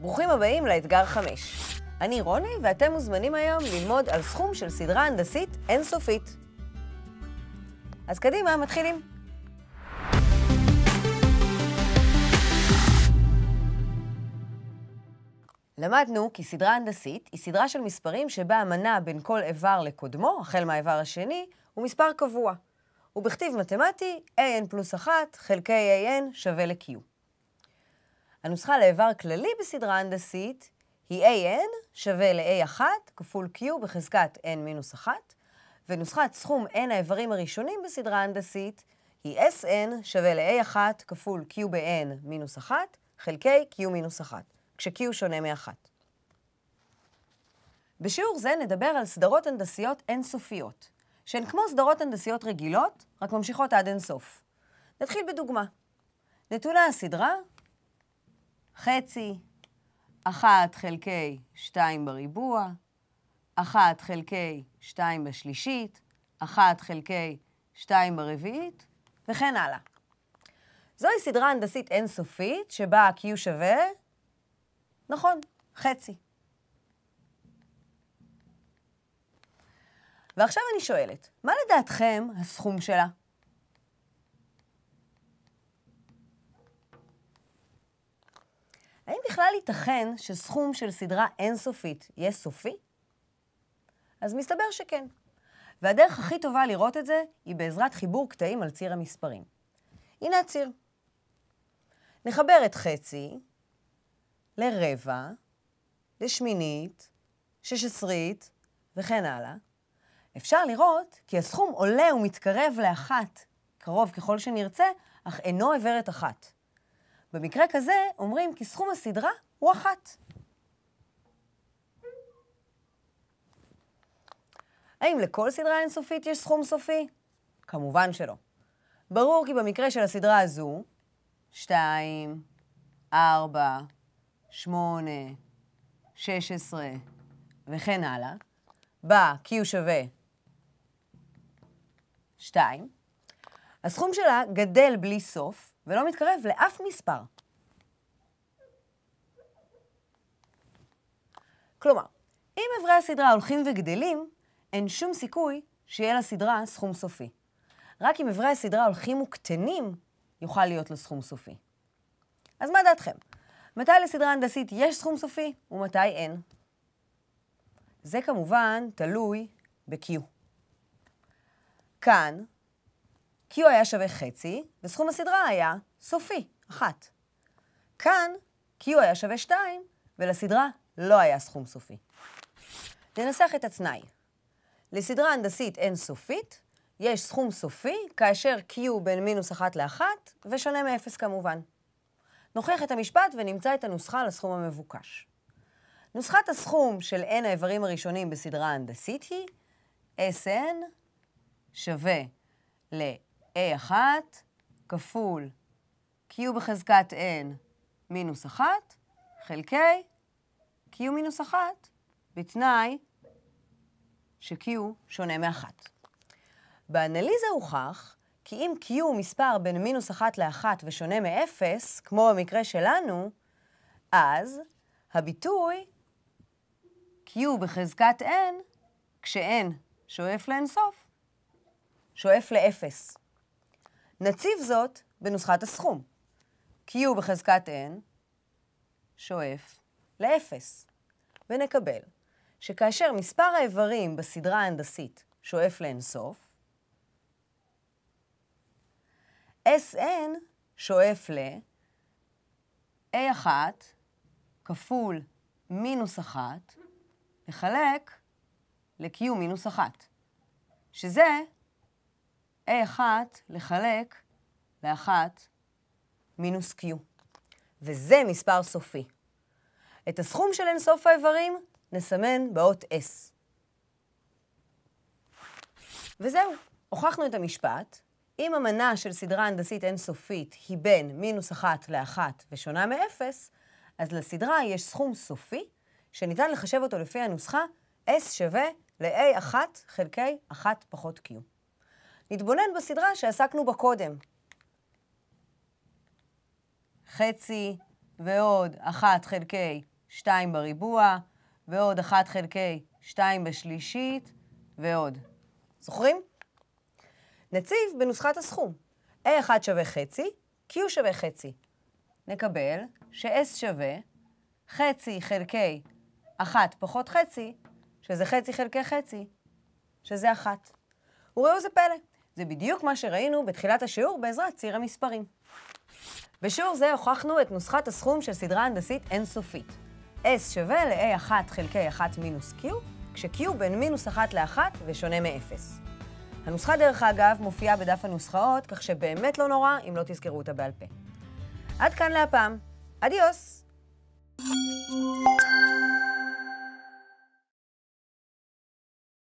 ברוכים הבאים לאתגר 5. אני רוני, ואתם מוזמנים היום ללמוד על סכום של סדרה הנדסית אינסופית. אז קדימה, מתחילים. למדנו כי סדרה הנדסית היא סדרה של מספרים שבה המנה בין כל איבר לקודמו, החל מהאיבר השני, הוא מספר קבוע. ובכתיב מתמטי, an פלוס 1 חלקי an שווה ל-q. הנוסחה לאיבר כללי בסדרה הנדסית היא AN שווה ל-A1 כפול Q בחזקת N-1, מינוס ונוסחת סכום N האיברים הראשונים בסדרה הנדסית היא SN שווה ל-A1 כפול Q ב-N-1 מינוס חלקי Q-1, מינוס כש-Q שונה מ-1. בשיעור זה נדבר על סדרות הנדסיות אינסופיות, שהן כמו סדרות הנדסיות רגילות, רק ממשיכות עד אינסוף. נתחיל בדוגמה. נתונה הסדרה חצי, 1 חלקי 2 בריבוע, 1 חלקי 2 בשלישית, 1 חלקי 2 ברביעית, וכן הלאה. זוהי סדרה הנדסית אינסופית שבה ה-Q שווה, נכון, חצי. ועכשיו אני שואלת, מה לדעתכם הסכום שלה? בכלל ייתכן שסכום של סדרה אינסופית יהיה סופי? אז מסתבר שכן. והדרך הכי טובה לראות את זה היא בעזרת חיבור קטעים על ציר המספרים. הנה הציר. נחבר את חצי לרבע, לשמינית, שש עשרית וכן הלאה. אפשר לראות כי הסכום עולה ומתקרב לאחת, קרוב ככל שנרצה, אך אינו עבר את אחת. במקרה כזה אומרים כי סכום הסדרה הוא אחת. האם לכל סדרה אינסופית יש סכום סופי? כמובן שלא. ברור כי במקרה של הסדרה הזו, 2, 4, 8, 16 וכן הלאה, בה Q שווה 2, הסכום שלה גדל בלי סוף, ולא מתקרב לאף מספר. כלומר, אם אברי הסדרה הולכים וגדלים, אין שום סיכוי שיהיה לסדרה סכום סופי. רק אם אברי הסדרה הולכים וקטנים, יוכל להיות לו סכום סופי. אז מה דעתכם? מתי לסדרה הנדסית יש סכום סופי ומתי אין? זה כמובן תלוי ב-Q. כאן Q היה שווה חצי, וסכום הסדרה היה סופי, אחת. כאן Q היה שווה 2, ולסדרה לא היה סכום סופי. ננסח את התנאי. לסדרה הנדסית אינסופית, יש סכום סופי כאשר Q בין מינוס 1 ל-1 ושונה מ-0 כמובן. נוכיח את המשפט ונמצא את הנוסחה לסכום המבוקש. נוסחת הסכום של n האיברים הראשונים בסדרה ההנדסית היא Sn שווה ל... A1 כפול Q בחזקת N מינוס 1 חלקי Q מינוס 1, בתנאי ש-Q שונה מ-1. באנליזה הוכח כי אם Q הוא מספר בין מינוס 1 ל-1 ושונה מ-0, כמו במקרה שלנו, אז הביטוי Q בחזקת N, כש-N שואף לאינסוף, שואף לאפס. נציב זאת בנוסחת הסכום. Q בחזקת n שואף ל-0, ונקבל שכאשר מספר האיברים בסדרה ההנדסית שואף לאינסוף, Sn שואף ל A1 כפול מינוס 1 לחלק ל-Q מינוס 1, שזה A1 לחלק ל-1 מינוס Q. וזה מספר סופי. את הסכום של אינסוף האיברים נסמן באות S. וזהו, הוכחנו את המשפט. אם המנה של סדרה הנדסית אינסופית היא בין מינוס 1 ל-1 ושונה מ-0, אז לסדרה יש סכום סופי שניתן לחשב אותו לפי הנוסחה S שווה ל-A1 חלקי 1 פחות Q. נתבונן בסדרה שעסקנו בה קודם. חצי ועוד אחת חלקי שתיים בריבוע, ועוד אחת חלקי שתיים בשלישית, ועוד. זוכרים? נציב בנוסחת הסכום. A1 שווה חצי, Q שווה חצי. נקבל ש-S שווה חצי חלקי 1 פחות חצי, שזה חצי חלקי חצי, שזה 1. וראו זה פלא, זה בדיוק מה שראינו בתחילת השיעור בעזרת ציר המספרים. בשיעור זה הוכחנו את נוסחת הסכום של סדרה הנדסית אינסופית. S שווה ל-A1 חלקי 1 מינוס Q, כש-Q בין מינוס 1 ל-1 ושונה מ-0. הנוסחה, דרך אגב, מופיעה בדף הנוסחאות, כך שבאמת לא נורא אם לא תזכרו אותה בעל פה. עד כאן להפעם. אדיוס! thank you